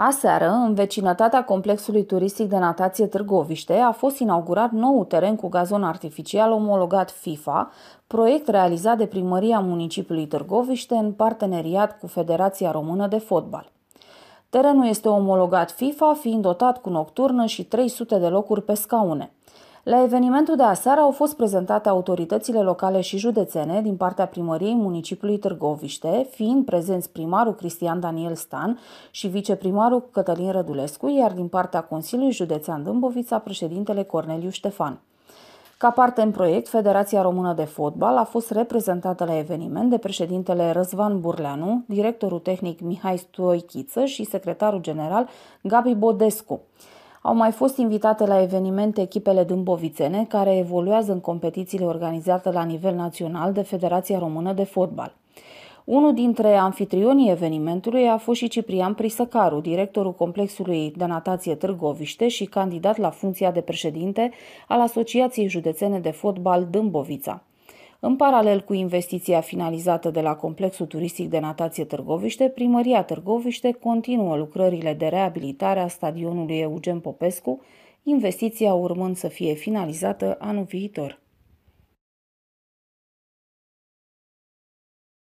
Aseară, în vecinătatea complexului turistic de natație Târgoviște, a fost inaugurat nou teren cu gazon artificial omologat FIFA, proiect realizat de primăria municipiului Târgoviște în parteneriat cu Federația Română de Fotbal. Terenul este omologat FIFA, fiind dotat cu nocturnă și 300 de locuri pe scaune. La evenimentul de aseară au fost prezentate autoritățile locale și județene din partea primăriei municipiului Târgoviște, fiind prezenți primarul Cristian Daniel Stan și viceprimarul Cătălin Rădulescu, iar din partea Consiliului Județean Dâmbovița, președintele Corneliu Ștefan. Ca parte în proiect, Federația Română de Fotbal a fost reprezentată la eveniment de președintele Răzvan Burleanu, directorul tehnic Mihai Stoichiță și secretarul general Gabi Bodescu. Au mai fost invitate la evenimente echipele dâmbovițene care evoluează în competițiile organizate la nivel național de Federația Română de Fotbal. Unul dintre anfitrionii evenimentului a fost și Ciprian Prisăcaru, directorul Complexului de Natație Târgoviște și candidat la funcția de președinte al Asociației Județene de Fotbal Dâmbovița. În paralel cu investiția finalizată de la Complexul Turistic de Natație Târgoviște, Primăria Târgoviște continuă lucrările de reabilitare a stadionului Eugen Popescu, investiția urmând să fie finalizată anul viitor.